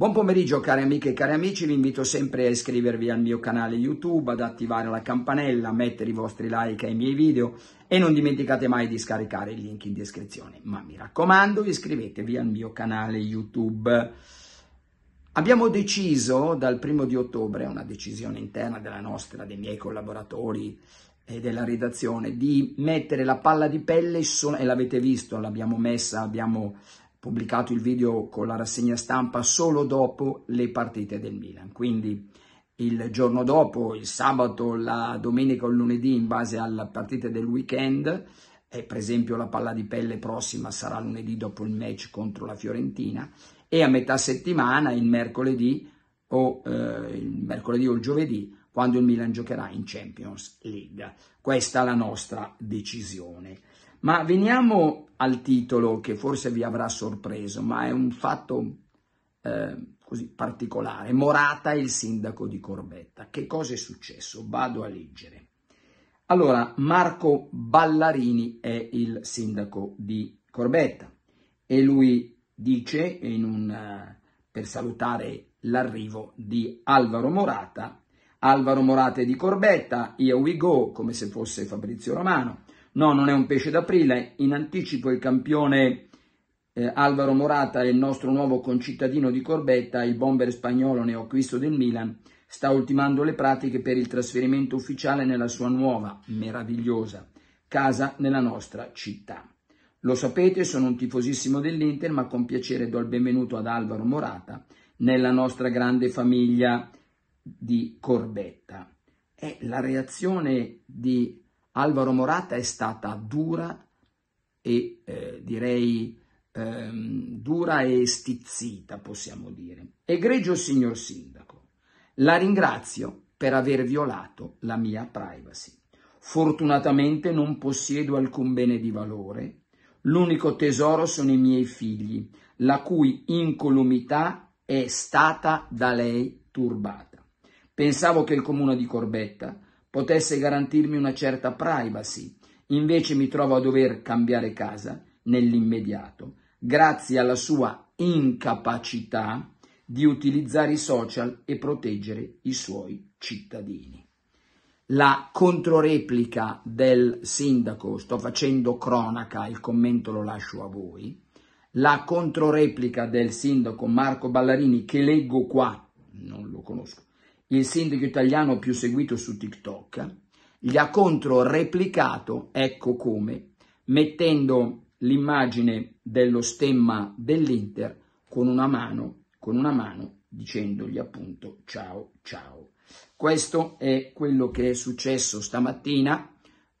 Buon pomeriggio cari amiche e cari amici, vi invito sempre a iscrivervi al mio canale YouTube, ad attivare la campanella, a mettere i vostri like ai miei video e non dimenticate mai di scaricare il link in descrizione. Ma mi raccomando, iscrivetevi al mio canale YouTube. Abbiamo deciso dal primo di ottobre, una decisione interna della nostra, dei miei collaboratori e della redazione, di mettere la palla di pelle, e l'avete visto, l'abbiamo messa, abbiamo pubblicato il video con la rassegna stampa solo dopo le partite del Milan, quindi il giorno dopo, il sabato, la domenica o il lunedì in base alla partita del weekend, eh, per esempio la palla di pelle prossima sarà lunedì dopo il match contro la Fiorentina e a metà settimana, il mercoledì o, eh, il, mercoledì o il giovedì, quando il Milan giocherà in Champions League. Questa è la nostra decisione. Ma veniamo al titolo che forse vi avrà sorpreso, ma è un fatto eh, così particolare. Morata il sindaco di Corbetta. Che cosa è successo? Vado a leggere. Allora, Marco Ballarini è il sindaco di Corbetta e lui dice un, eh, per salutare l'arrivo di Alvaro Morata, Alvaro Morata è di Corbetta, here we go, come se fosse Fabrizio Romano. No, non è un pesce d'aprile, in anticipo il campione eh, Alvaro Morata, il nostro nuovo concittadino di Corbetta, il bomber spagnolo neoacquisto del Milan, sta ultimando le pratiche per il trasferimento ufficiale nella sua nuova, meravigliosa casa nella nostra città. Lo sapete, sono un tifosissimo dell'Inter, ma con piacere do il benvenuto ad Alvaro Morata nella nostra grande famiglia di Corbetta. È la reazione di Alvaro Morata è stata dura e eh, direi eh, dura e stizzita, possiamo dire. Egregio signor Sindaco, la ringrazio per aver violato la mia privacy. Fortunatamente non possiedo alcun bene di valore, l'unico tesoro sono i miei figli, la cui incolumità è stata da lei turbata. Pensavo che il comune di Corbetta potesse garantirmi una certa privacy. Invece mi trovo a dover cambiare casa nell'immediato, grazie alla sua incapacità di utilizzare i social e proteggere i suoi cittadini. La controreplica del sindaco, sto facendo cronaca, il commento lo lascio a voi, la controreplica del sindaco Marco Ballarini, che leggo qua, non lo conosco, il sindaco italiano più seguito su TikTok, gli ha controreplicato, ecco come, mettendo l'immagine dello stemma dell'Inter con una mano, con una mano dicendogli appunto ciao ciao. Questo è quello che è successo stamattina,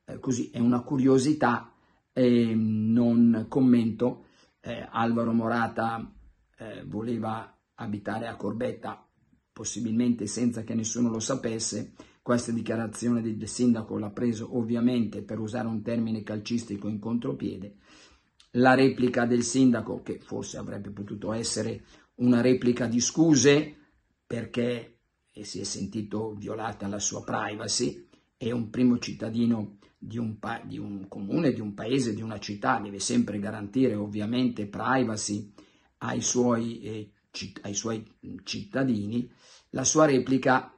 eh, così è una curiosità, eh, non commento, eh, Alvaro Morata eh, voleva abitare a Corbetta, possibilmente senza che nessuno lo sapesse, questa dichiarazione del sindaco l'ha preso ovviamente per usare un termine calcistico in contropiede, la replica del sindaco, che forse avrebbe potuto essere una replica di scuse perché eh, si è sentito violata la sua privacy, è un primo cittadino di un, di un, comune, di un paese, di una città, deve sempre garantire ovviamente privacy ai suoi eh, ai suoi cittadini, la sua replica,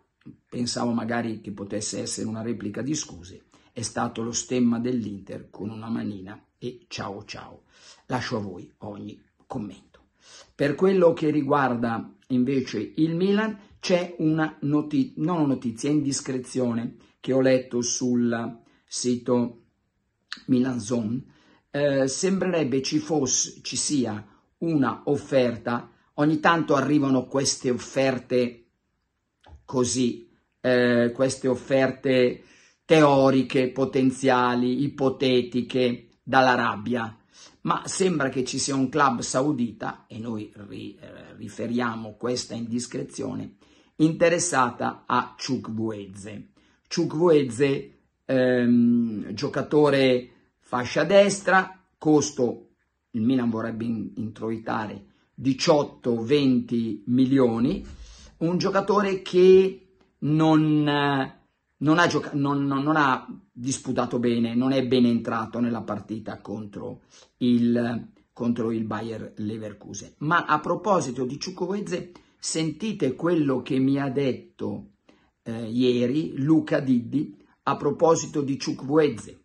pensavo magari che potesse essere una replica di scuse, è stato lo stemma dell'Inter con una manina e ciao ciao. Lascio a voi ogni commento. Per quello che riguarda invece il Milan, c'è una notizia, non una notizia, indiscrezione che ho letto sul sito Milan Zone. Eh, sembrerebbe ci, fosse, ci sia una offerta Ogni tanto arrivano queste offerte così, eh, queste offerte teoriche, potenziali, ipotetiche dall'Arabia. Ma sembra che ci sia un club saudita, e noi ri, eh, riferiamo questa indiscrezione, interessata a Ciucbueze. Ciucbueze, ehm, giocatore fascia destra, costo, il Milan vorrebbe in, introitare 18-20 milioni, un giocatore che non, eh, non, ha gioca- non, non, ha disputato bene, non è ben entrato nella partita contro il, contro il Bayer Leverkusen. Ma a proposito di Ciucoveze, sentite quello che mi ha detto eh, ieri Luca Diddi a proposito di Ciucoveze.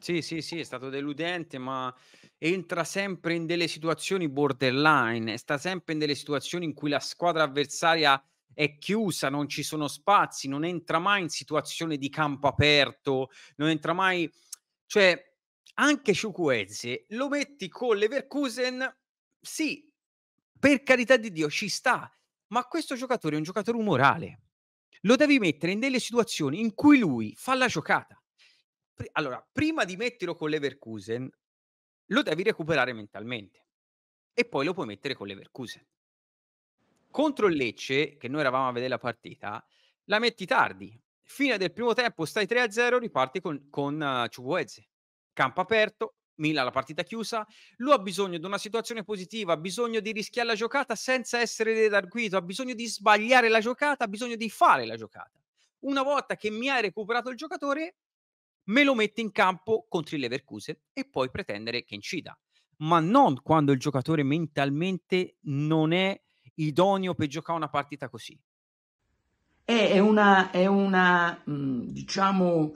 Sì, sì, sì, è stato deludente, ma entra sempre in delle situazioni borderline, sta sempre in delle situazioni in cui la squadra avversaria è chiusa, non ci sono spazi, non entra mai in situazione di campo aperto, non entra mai... Cioè, anche Ciucuezze lo metti con l'Everkusen, sì, per carità di Dio, ci sta, ma questo giocatore è un giocatore umorale. Lo devi mettere in delle situazioni in cui lui fa la giocata pr- allora, prima di metterlo con l'Everkusen, lo devi recuperare mentalmente e poi lo puoi mettere con l'Everkusen. Contro il Lecce, che noi eravamo a vedere la partita, la metti tardi. Fine del primo tempo, stai 3-0, riparti con, con uh, eh, Ciubueze. Campo aperto, Mila la partita chiusa, lui ha bisogno di una situazione positiva, ha bisogno di rischiare la giocata senza essere redarguito, ha bisogno di sbagliare la giocata, ha bisogno di fare la giocata. Una volta che mi hai recuperato il giocatore, me lo mette in campo contro il Leverkusen e poi pretendere che incida. Ma non quando il giocatore mentalmente non è idoneo per giocare una partita così. È una, è una mm, diciamo,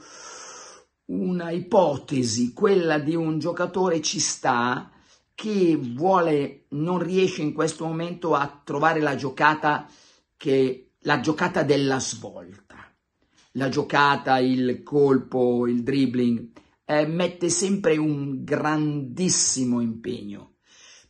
una ipotesi, quella di un giocatore ci sta che vuole, non riesce in questo momento a trovare la giocata che la giocata della svolta la giocata, il colpo, il dribbling, eh, mette sempre un grandissimo impegno.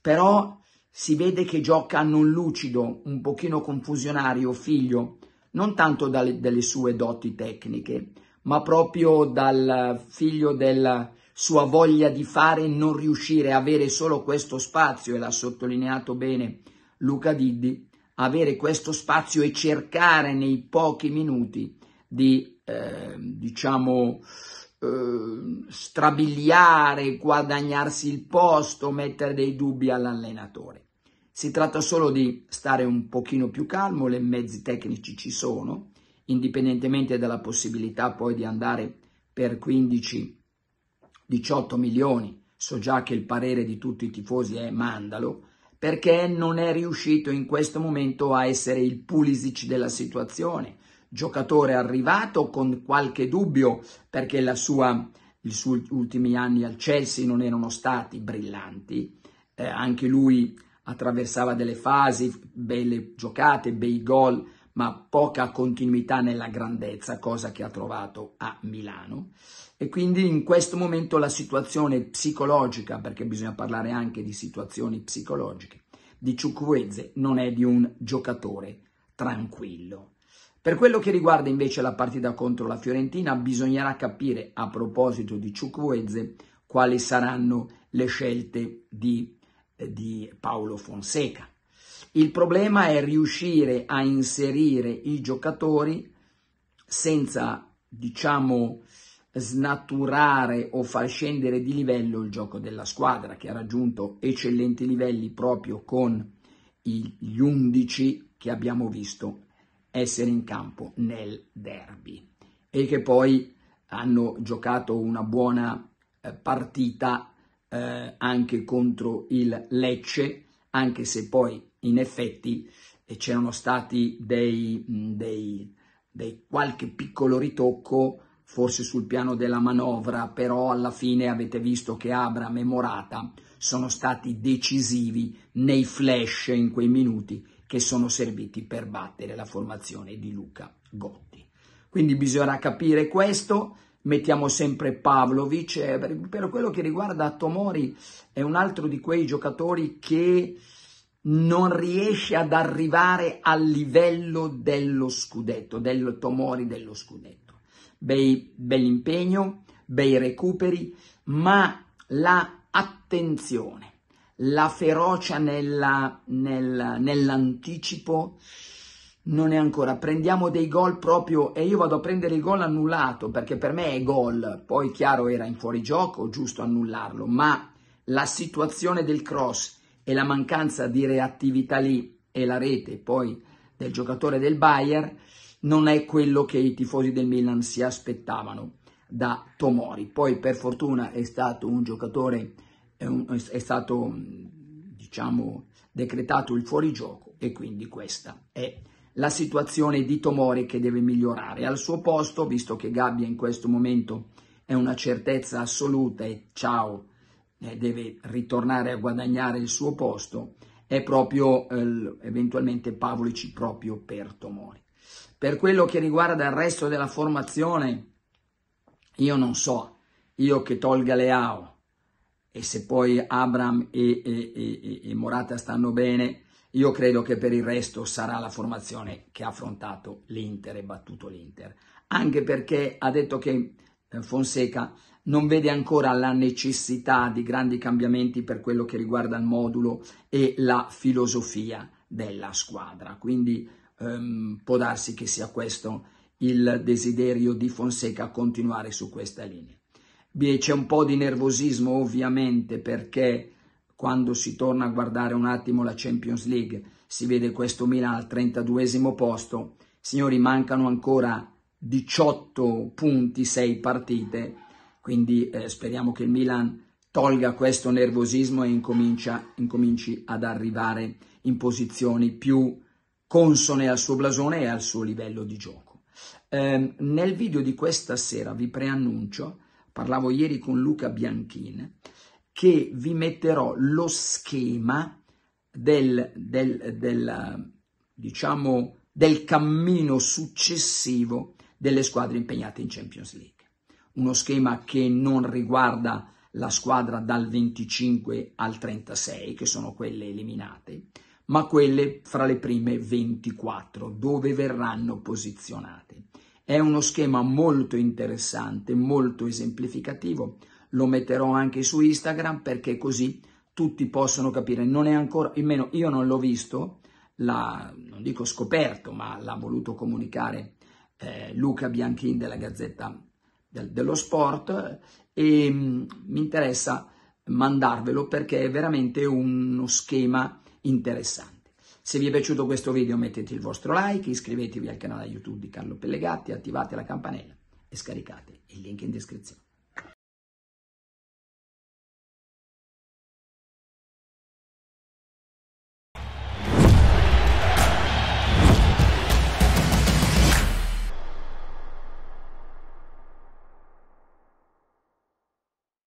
Però si vede che gioca non lucido, un pochino confusionario, figlio, non tanto dalle, dalle sue doti tecniche, ma proprio dal figlio della sua voglia di fare non riuscire a avere solo questo spazio, e l'ha sottolineato bene Luca Diddi, avere questo spazio e cercare nei pochi minuti di, eh, diciamo, eh, strabiliare, guadagnarsi il posto, mettere dei dubbi all'allenatore. Si tratta solo di stare un pochino più calmo, le mezzi tecnici ci sono, indipendentemente dalla possibilità poi di andare per 15-18 milioni. So già che il parere di tutti i tifosi è mandalo, perché non è riuscito in questo momento a essere il Pulisic della situazione, giocatore arrivato con qualche dubbio perché la sua, i suoi ultimi anni al Chelsea non erano stati brillanti, eh, anche lui attraversava delle fasi, belle giocate, bei gol, ma poca continuità nella grandezza, cosa che ha trovato a Milano. E quindi in questo momento la situazione psicologica, perché bisogna parlare anche di situazioni psicologiche, di Ciucuezze non è di un giocatore tranquillo. Per quello che riguarda invece la partita contro la Fiorentina, bisognerà capire a proposito di Ciucuezze quali saranno le scelte di, eh, di Paolo Fonseca. Il problema è riuscire a inserire i giocatori senza, diciamo, snaturare o far scendere di livello il gioco della squadra che ha raggiunto eccellenti livelli proprio con gli undici che abbiamo visto essere in campo nel derby e che poi hanno giocato una buona eh, partita eh, anche contro il Lecce, anche se poi in effetti eh, c'erano stati dei, dei, dei qualche piccolo ritocco forse sul piano della manovra, però alla fine avete visto che Abram e Morata sono stati decisivi nei flash in quei minuti che sono serviti per battere la formazione di Luca Gotti. Quindi bisognerà capire questo, mettiamo sempre Pavlovic, eh, per quello che riguarda Tomori è un altro di quei giocatori che non riesce ad arrivare al livello dello scudetto, del Tomori dello scudetto. Bei, bell'impegno, bei recuperi, ma la attenzione la ferocia nella, nel, nell'anticipo non è ancora. Prendiamo dei gol proprio e io vado a prendere il gol annullato perché per me è gol. Poi chiaro era in fuorigioco, giusto annullarlo, ma la situazione del cross e la mancanza di reattività lì e la rete poi del giocatore del Bayern non è quello che i tifosi del Milan si aspettavano da Tomori. Poi per fortuna è stato un giocatore è, un, è stato mm, diciamo, decretato il fuorigioco e quindi questa è la situazione di Tomori che deve migliorare. Al suo posto, visto che Gabbia in questo momento è una certezza assoluta e ciao, eh, deve ritornare a guadagnare il suo posto, è proprio eh, eventualmente Pavolici proprio per Tomori. Per quello che riguarda il resto della formazione, io non so, io che tolga Leao, e se poi Abram e, e, e, e Morata stanno bene, io credo che per il resto sarà la formazione che ha affrontato l'Inter e battuto l'Inter, anche perché ha detto che eh, Fonseca non vede ancora la necessità di grandi cambiamenti per quello che riguarda il modulo e la filosofia della squadra. Quindi ehm, può darsi che sia questo il desiderio di Fonseca continuare su questa linea. C'è un po' di nervosismo ovviamente perché quando si torna a guardare un attimo la Champions League si vede questo Milan al 32 posto. Signori, mancano ancora 18 punti, 6 partite, quindi eh, speriamo che il Milan tolga questo nervosismo e incominci ad arrivare in posizioni più consone al suo blasone e al suo livello di gioco. Eh, nel video di questa sera vi preannuncio parlavo ieri con Luca Bianchin, che vi metterò lo schema del, del, del, diciamo, del cammino successivo delle squadre impegnate in Champions League. Uno schema che non riguarda la squadra dal 25 al 36, che sono quelle eliminate, ma quelle fra le prime 24, dove verranno posizionate. È uno schema molto interessante, molto esemplificativo. Lo metterò anche su Instagram perché così tutti possono capire. Non è ancora, almeno io non l'ho visto, l'ha, non dico scoperto, ma l'ha voluto comunicare eh, Luca Bianchin della Gazzetta del, dello Sport e mm, mi interessa mandarvelo perché è veramente uno schema interessante. Se vi è piaciuto questo video mettete il vostro like, iscrivetevi al canale YouTube di Carlo Pellegatti, attivate la campanella e scaricate il link in descrizione.